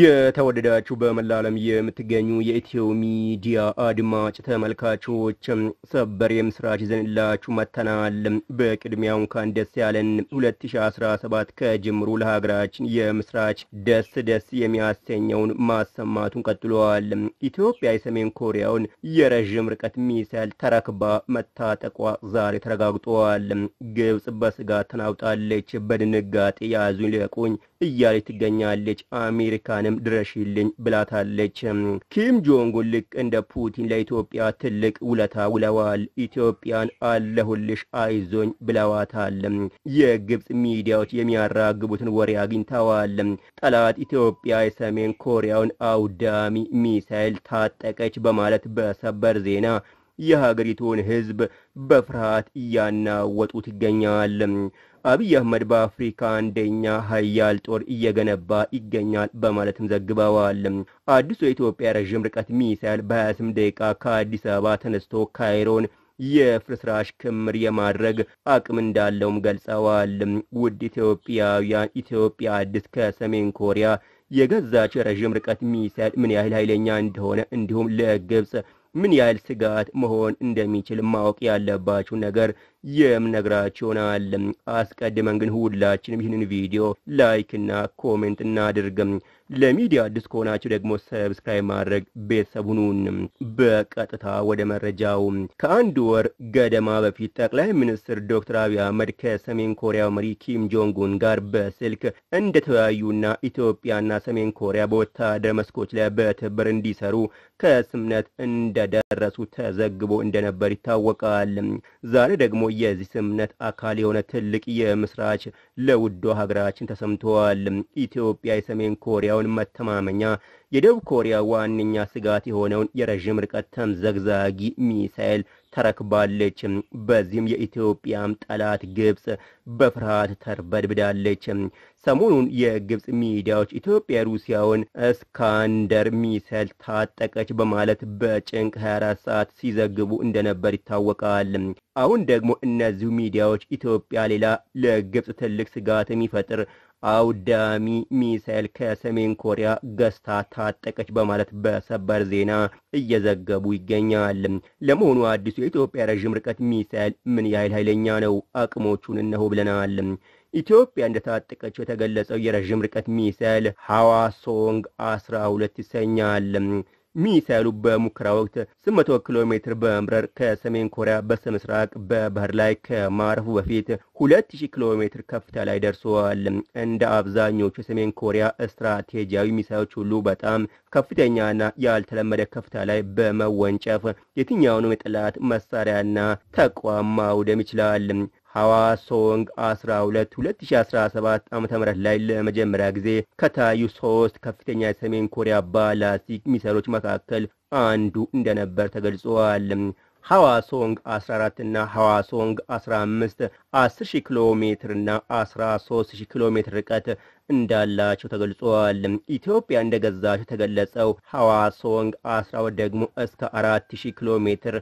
የተወደዳችሁ በመላ ዓለም የምትገኙ የኢትዮ ሚዲያ አድማጭ ተመልካቾች ሰበር የምስራች ይዘንላችሁ መጥተናል። በቅድሚያው እንኳን ደስ ያለን 2017 ከጅምሩ ለሀገራችን የምስራች ደስ ደስ የሚያሰኘውን ማሰማቱን ቀጥሏል። ኢትዮጵያ የሰሜን ኮሪያውን የረዥም ርቀት ሚሳይል ተረክባ መታጠቋ ዛሬ ተረጋግጧል። ግብጽ በስጋት ተናውጣለች። በድንጋጤ ያዙኝ ልቀቁኝ እያለች ትገኛለች። አሜሪካንም ድረሽልኝ ብላታለች። ኪም ጆንጉን ልክ እንደ ፑቲን ለኢትዮጵያ ትልቅ ውለታ ውለዋል። ኢትዮጵያን አለሁልሽ አይዞኝ ብለዋታል። የግብፅ ሚዲያዎች የሚያራግቡትን ወሬ አግኝተዋል። ጠላት ኢትዮጵያ የሰሜን ኮሪያውን አውዳሚ ሚሳይል ታጠቀች በማለት በሰበር ዜና የሀገሪቱን ሕዝብ በፍርሃት እያናወጡ ትገኛል። አብይ አህመድ በአፍሪካ አንደኛ ሀያል ጦር እየገነባ ይገኛል በማለትም ዘግበዋል። አዲሱ የኢትዮጵያ ረዥም ርቀት ሚሳይል በ28 ደቂቃ ከአዲስ አበባ ተነስቶ ካይሮን የፍርስራሽ ክምር የማድረግ አቅም እንዳለውም ገልጸዋል። ውድ ኢትዮጵያውያን፣ ኢትዮጵያ አዲስ ከሰሜን ኮሪያ የገዛች ረዥም ርቀት ሚሳይል ምን ያህል ኃይለኛ እንደሆነ እንዲሁም ለግብፅ ምን ያህል ስጋት መሆን እንደሚችል ማወቅ ያለባችሁ ነገር የምነግራችሁ ይሆናል። አስቀድመን ግን ሁላችንም ይህንን ቪዲዮ ላይክና ኮሜንት እናድርግም። ለሚዲያ አዲስ ከሆናችሁ ደግሞ ሰብስክራይብ ማድረግ ሁኑን በቀጥታ ወደ መረጃው ከአንድ ወር ገደማ በፊት ጠቅላይ ሚኒስትር ዶክተር አብይ አህመድ ከሰሜን ኮሪያ መሪ ኪም ጆንጉን ጋር በስልክ እንደተወያዩና ኢትዮጵያና ሰሜን ኮሪያ በወታደር መስኮች ላይ በትብብር እንዲሰሩ ከስምነት እንደደረሱ ተዘግቦ እንደነበር ይታወቃል። ዛሬ ደግሞ የዚህ ስምነት አካል የሆነ ትልቅ የምስራች ለውዷ ሀገራችን ተሰምተዋል። ኢትዮጵያ የሰሜን ኮሪያ ያለውን መተማመኛ የደቡብ ኮሪያ ዋነኛ ስጋት የሆነውን የረዥም ርቀት ተምዘግዛጊ ሚሳኤል ተረክባለች። በዚህም የኢትዮጵያም ጠላት ግብፅ በፍርሃት ተርበድብዳለች። ሰሞኑን የግብፅ ሚዲያዎች ኢትዮጵያ ሩሲያውን እስካንደር ሚሳኤል ታጠቀች በማለት በጭንቅ 24 ሰዓት ሲዘግቡ እንደነበር ይታወቃል። አሁን ደግሞ እነዚሁ ሚዲያዎች ኢትዮጵያ ሌላ ለግብፅ ትልቅ ስጋት የሚፈጥር አውዳሚ ሚሳኤል ከሰሜን ኮሪያ ገዝታ ታጠቀች በማለት በሰበር ዜና እየዘገቡ ይገኛል። ለመሆኑ አዲሱ የኢትዮጵያ ረዥም ርቀት ሚሳኤል ምን ያህል ኃይለኛ ነው? አቅሞቹን እነሆ ብለናል። ኢትዮጵያ እንደታጠቀችው የተገለጸው የረዥም ርቀት ሚሳኤል ሐዋሶንግ 12 አስራ ሁለት ይሰኛል። ሚሳይሉ በሙከራ ወቅት 800 ኪሎ ሜትር በመብረር ከሰሜን ኮሪያ ምስራቅ በባህር ላይ ከማረፉ በፊት 2000 ኪሎ ሜትር ከፍታ ላይ ደርሰዋል። እንደ አብዛኞቹ የሰሜን ኮሪያ ስትራቴጂያዊ ሚሳዮች ሁሉ በጣም ከፍተኛና ያልተለመደ ከፍታ ላይ በመወንጨፍ የትኛውንም የጠላት መሳሪያና ተቋም ማውደም ይችላል። ሐዋሳ ሶንግ 12 2017 ዓ.ም ላይ ለመጀመሪያ ጊዜ ከታዩ ሶስት ከፍተኛ የሰሜን ኮሪያ ባላስቲክ ሚሳይሎች መካከል አንዱ እንደነበር ተገልጿል። ሐዋሶንግ 14 እና ሐዋሶንግ 15 10000 ኪሎ ሜትር እና 13000 ኪሎ ሜትር ርቀት እንዳላቸው ተገልጿል። ኢትዮጵያ እንደገዛቸው ተገለጸው ሐዋሶንግ 12 ደግሞ እስከ 4000 ኪሎ ሜትር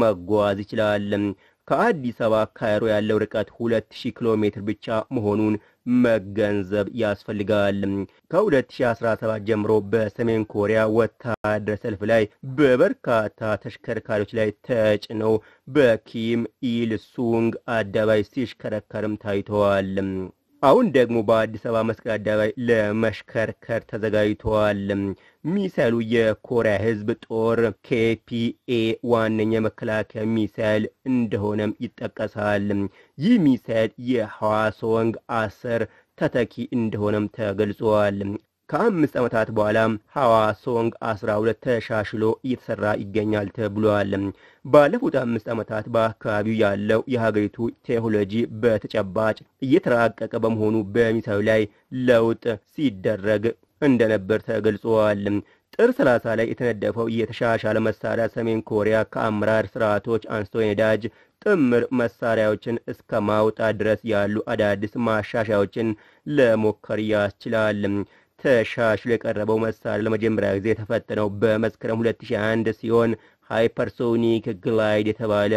መጓዝ ይችላል። ከአዲስ አበባ ካይሮ ያለው ርቀት 2000 ኪሎ ሜትር ብቻ መሆኑን መገንዘብ ያስፈልጋል። ከ2017 ጀምሮ በሰሜን ኮሪያ ወታደር ሰልፍ ላይ በበርካታ ተሽከርካሪዎች ላይ ተጭነው በኪም ኢልሱንግ አደባባይ ሲሽከረከርም ታይተዋል። አሁን ደግሞ በአዲስ አበባ መስቀል አደባባይ ለመሽከርከር ተዘጋጅተዋል። ሚሳይሉ የኮሪያ ሕዝብ ጦር ኬፒኤ ዋነኛ መከላከያ ሚሳይል እንደሆነም ይጠቀሳል። ይህ ሚሳይል የሐዋሶወንግ አስር ተተኪ እንደሆነም ተገልጿል። ከአምስት ዓመታት በኋላ ሐዋ ሶንግ 12 ተሻሽሎ እየተሰራ ይገኛል ተብሏል። ባለፉት አምስት ዓመታት በአካባቢው ያለው የሀገሪቱ ቴክኖሎጂ በተጨባጭ እየተራቀቀ በመሆኑ በሚሳዩ ላይ ለውጥ ሲደረግ እንደነበር ተገልጿል። ጥር 30 ላይ የተነደፈው የተሻሻለ መሳሪያ ሰሜን ኮሪያ ከአመራር ስርዓቶች አንስቶ የነዳጅ ጥምር መሳሪያዎችን እስከ ማውጣት ድረስ ያሉ አዳዲስ ማሻሻያዎችን ለሞከር ያስችላል። ተሻሽሎ የቀረበው መሳሪያ ለመጀመሪያ ጊዜ የተፈተነው በመስከረም 2001 ሲሆን ሃይፐርሶኒክ ግላይድ የተባለ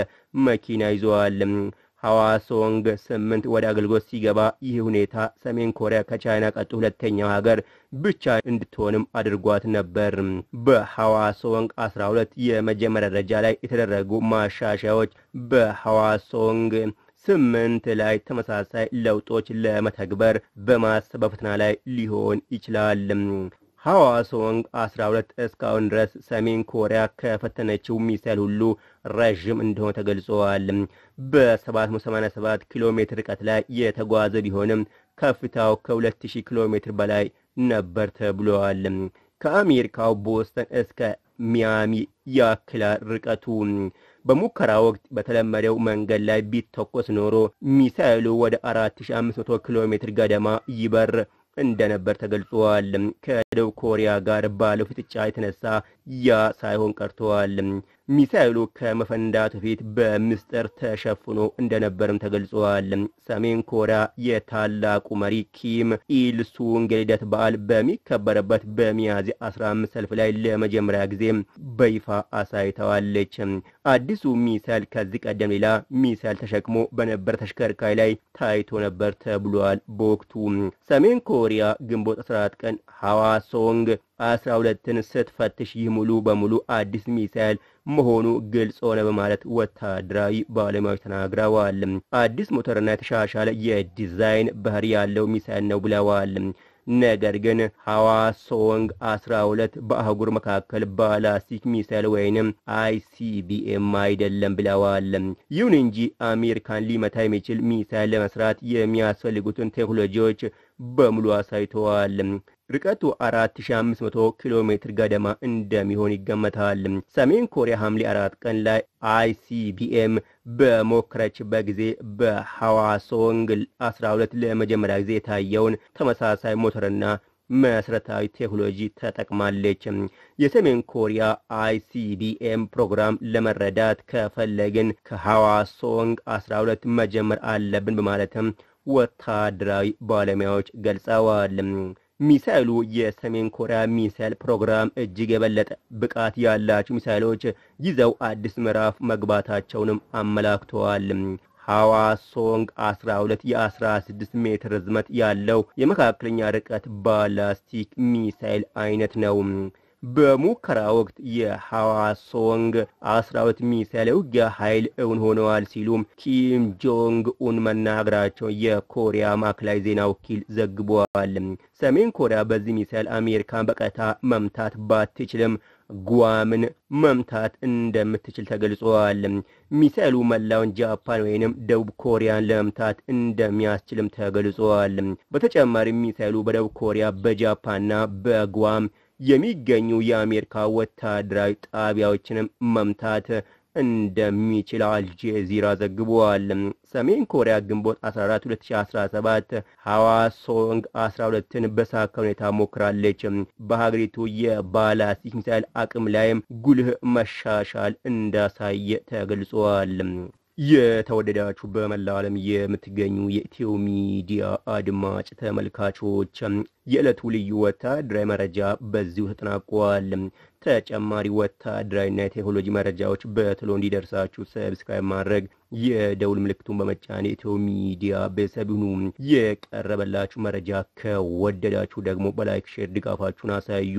መኪና ይዘዋል። ሐዋሶንግ ስምንት ወደ አገልግሎት ሲገባ ይህ ሁኔታ ሰሜን ኮሪያ ከቻይና ቀጥ ሁለተኛው ሀገር ብቻ እንድትሆንም አድርጓት ነበር። በሐዋሶንግ 12 የመጀመሪያ ደረጃ ላይ የተደረጉ ማሻሻያዎች በሐዋሶንግ ስምንት ላይ ተመሳሳይ ለውጦች ለመተግበር በማሰብ በፈተና ላይ ሊሆን ይችላል። ሐዋሶንግ 12 እስካሁን ድረስ ሰሜን ኮሪያ ከፈተነችው ሚሳይል ሁሉ ረዥም እንደሆነ ተገልጿል። በ787 ኪሎ ሜትር ርቀት ላይ የተጓዘ ቢሆንም ከፍታው ከ2000 ኪሎ ሜትር በላይ ነበር ተብሏል። ከአሜሪካው ቦስተን እስከ ሚያሚ ያክላል ርቀቱ። በሙከራ ወቅት በተለመደው መንገድ ላይ ቢተኮስ ኖሮ ሚሳኤሉ ወደ 4500 ኪሎ ሜትር ገደማ ይበር እንደነበር ተገልጿል። ከደቡብ ኮሪያ ጋር ባለው ፍጥጫ የተነሳ ያ ሳይሆን ቀርተዋል። ሚሳኤሉ ከመፈንዳቱ ፊት በምስጢር ተሸፍኖ እንደነበርም ተገልጿል። ሰሜን ኮሪያ የታላቁ መሪ ኪም ኢልሱንግ የልደት በዓል በሚከበርበት በሚያዝያ 15 ሰልፍ ላይ ለመጀመሪያ ጊዜ በይፋ አሳይተዋለች። አዲሱ ሚሳኤል ከዚህ ቀደም ሌላ ሚሳኤል ተሸክሞ በነበረ ተሽከርካሪ ላይ ታይቶ ነበር ተብሏል። በወቅቱ ሰሜን ኮሪያ ግንቦት 14 ቀን ሐዋሳ ሶንግ 12ን ስትፈትሽ ይህ ሙሉ በሙሉ አዲስ ሚሳኤል መሆኑ ግልጽ ሆነ በማለት ወታደራዊ ባለሙያዎች ተናግረዋል። አዲስ ሞተርና የተሻሻለ የዲዛይን ባህሪ ያለው ሚሳኤል ነው ብለዋል። ነገር ግን ሐዋ ሶንግ 12 በአህጉር መካከል ባላስቲክ ሚሳይል ወይንም አይሲቢኤም አይደለም ብለዋል። ይሁን እንጂ አሜሪካን ሊመታ የሚችል ሚሳይል ለመስራት የሚያስፈልጉትን ቴክኖሎጂዎች በሙሉ አሳይተዋል። ርቀቱ 4500 ኪሎ ሜትር ገደማ እንደሚሆን ይገመታል። ሰሜን ኮሪያ ሐምሌ 4 ቀን ላይ አይሲቢኤም በሞከረችበት ጊዜ በሐዋሶንግ 12 ለመጀመሪያ ጊዜ የታየውን ተመሳሳይ ሞተርና መሰረታዊ ቴክኖሎጂ ተጠቅማለች። የሰሜን ኮሪያ አይሲቢኤም ፕሮግራም ለመረዳት ከፈለግን ከሐዋሶንግ 12 መጀመር አለብን በማለትም ወታደራዊ ባለሙያዎች ገልጸዋል። ሚሳይሉ የሰሜን ኮሪያ ሚሳይል ፕሮግራም እጅግ የበለጠ ብቃት ያላቸው ሚሳይሎች ይዘው አዲስ ምዕራፍ መግባታቸውንም አመላክተዋል። ሐዋ ሶንግ 12 የ16 ሜትር ርዝመት ያለው የመካከለኛ ርቀት ባላስቲክ ሚሳይል አይነት ነው። በሙከራ ወቅት የሐዋሶንግ ወንግ ሚሳኤል ውጊያ ኃይል እውን ሆነዋል ሲሉ ኪም ጆንግ ኡን መናገራቸው የኮሪያ ማዕከላዊ ዜና ወኪል ዘግቧል። ሰሜን ኮሪያ በዚህ ሚሳኤል አሜሪካን በቀጥታ መምታት ባትችልም ጓምን መምታት እንደምትችል ተገልጿል። ሚሳኤሉ መላውን ጃፓን ወይንም ደቡብ ኮሪያን ለመምታት እንደሚያስችልም ተገልጿል። በተጨማሪም ሚሳኤሉ በደቡብ ኮሪያ በጃፓንና በጓም የሚገኙ የአሜሪካ ወታደራዊ ጣቢያዎችንም መምታት እንደሚችል አልጄዚራ ዘግቧል። ሰሜን ኮሪያ ግንቦት 14 2017 ሃዋሶንግ 12ን በሳካ ሁኔታ ሞክራለች። በሀገሪቱ የባላስቲክ ሚሳይል አቅም ላይም ጉልህ መሻሻል እንዳሳየ ተገልጿል። የተወደዳችሁ በመላ ዓለም የምትገኙ የኢትዮ ሚዲያ አድማጭ ተመልካቾች የዕለቱ ልዩ ወታደራዊ መረጃ በዚሁ ተጠናቋል። ተጨማሪ ወታደራዊና የቴክኖሎጂ መረጃዎች በቶሎ እንዲደርሳችሁ ሰብስክራይብ ማድረግ የደውል ምልክቱን በመጫን የኢትዮ ሚዲያ ቤተሰብ ይሁኑ። የቀረበላችሁ መረጃ ከወደዳችሁ ደግሞ በላይክ ሼር ድጋፋችሁን አሳዩ።